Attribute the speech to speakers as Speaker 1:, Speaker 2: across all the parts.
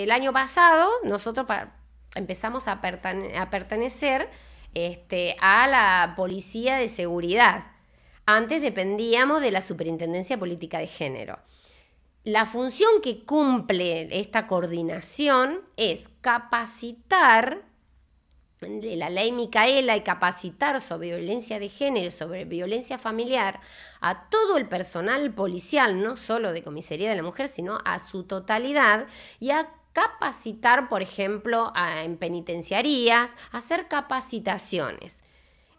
Speaker 1: El año pasado nosotros empezamos a, pertenecer este, a la Policía de Seguridad. Antes dependíamos de la Superintendencia Política de Género. La función que cumple esta coordinación es capacitar de la ley Micaela y capacitar sobre violencia de género, sobre violencia familiar, a todo el personal policial, no solo de Comisaría de la Mujer, sino a su totalidad, y a capacitar, por ejemplo, en penitenciarías, hacer capacitaciones.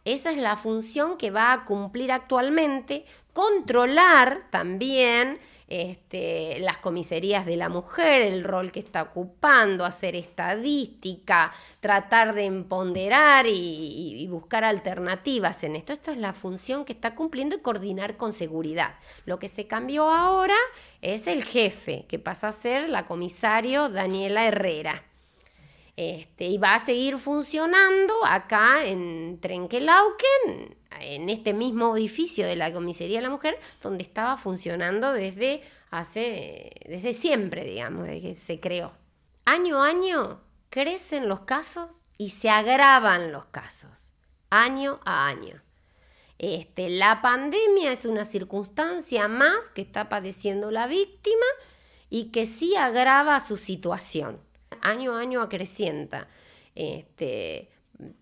Speaker 1: Esa es la función que va a cumplir actualmente, controlar también este, las comisarías de la mujer, el rol que está ocupando, hacer estadística, tratar de empoderar y, buscar alternativas en esto. Esto es la función que está cumpliendo y coordinar con seguridad. Lo que se cambió ahora es el jefe, que pasa a ser la comisario Daniela Herrera. Este, y va a seguir funcionando acá en Trenquelauquen, en este mismo edificio de la Comisaría de la Mujer, donde estaba funcionando desde hace, desde siempre, digamos, desde que se creó. Año a año crecen los casos y se agravan los casos, año a año. Este, la pandemia es una circunstancia más que está padeciendo la víctima y que sí agrava su situación año a año acrecienta. Este,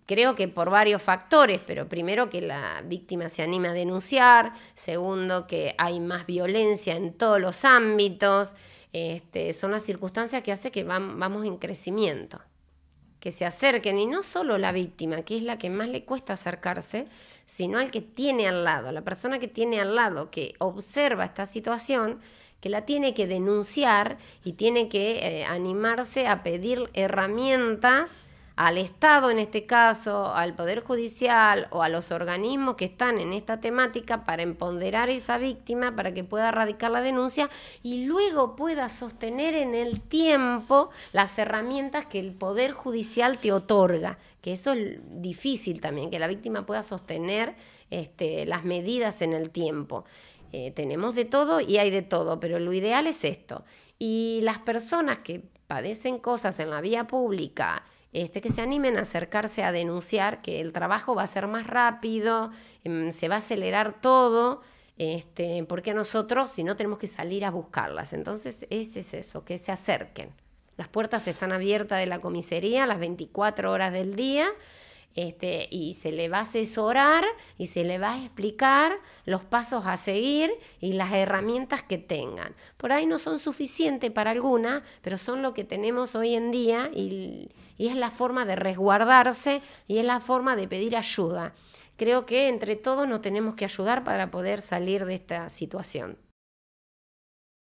Speaker 1: creo que por varios factores, pero primero que la víctima se anima a denunciar, segundo que hay más violencia en todos los ámbitos, este, son las circunstancias que hacen que vamos en crecimiento, que se acerquen y no solo la víctima, que es la que más le cuesta acercarse, sino al que tiene al lado, la persona que tiene al lado, que observa esta situación, que la tiene que denunciar y tiene que eh, animarse a pedir herramientas al Estado en este caso, al Poder Judicial o a los organismos que están en esta temática para empoderar a esa víctima para que pueda erradicar la denuncia y luego pueda sostener en el tiempo las herramientas que el Poder Judicial te otorga, que eso es difícil también, que la víctima pueda sostener este, las medidas en el tiempo. Eh, tenemos de todo y hay de todo, pero lo ideal es esto. Y las personas que padecen cosas en la vía pública, este, que se animen a acercarse a denunciar, que el trabajo va a ser más rápido, em, se va a acelerar todo, este, porque nosotros si no tenemos que salir a buscarlas. Entonces, ese es eso, que se acerquen. Las puertas están abiertas de la comisaría las 24 horas del día este, y se le va a asesorar y se le va a explicar los pasos a seguir y las herramientas que tengan. Por ahí no son suficientes para algunas, pero son lo que tenemos hoy en día y, y es la forma de resguardarse y es la forma de pedir ayuda. Creo que entre todos nos tenemos que ayudar para poder salir de esta situación.